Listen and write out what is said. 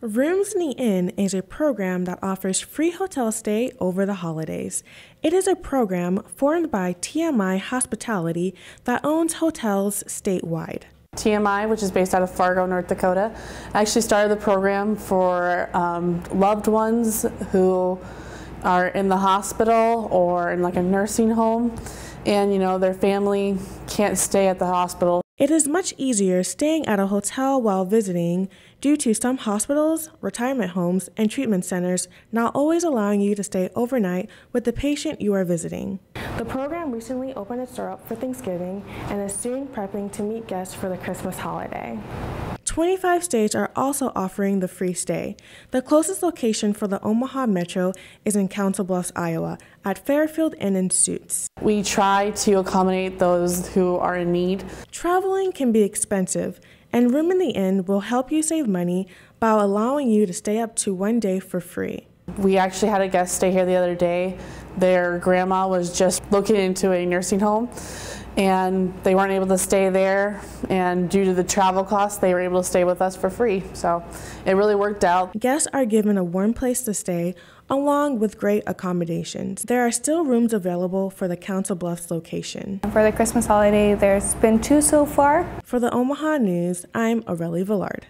Rooms in the Inn is a program that offers free hotel stay over the holidays. It is a program formed by TMI Hospitality that owns hotels statewide. TMI, which is based out of Fargo, North Dakota, actually started the program for um, loved ones who are in the hospital or in like a nursing home and you know their family can't stay at the hospital. It is much easier staying at a hotel while visiting due to some hospitals, retirement homes, and treatment centers not always allowing you to stay overnight with the patient you are visiting. The program recently opened its door up for Thanksgiving and is soon prepping to meet guests for the Christmas holiday. 25 states are also offering the free stay. The closest location for the Omaha Metro is in Council Bluffs, Iowa, at Fairfield Inn and Suites. We try to accommodate those who are in need. Traveling can be expensive, and Room in the Inn will help you save money by allowing you to stay up to one day for free. We actually had a guest stay here the other day. Their grandma was just looking into a nursing home and they weren't able to stay there and due to the travel costs they were able to stay with us for free so it really worked out. guests are given a warm place to stay along with great accommodations there are still rooms available for the council bluffs location. for the christmas holiday there's been two so far. for the omaha news i'm aurelie villard.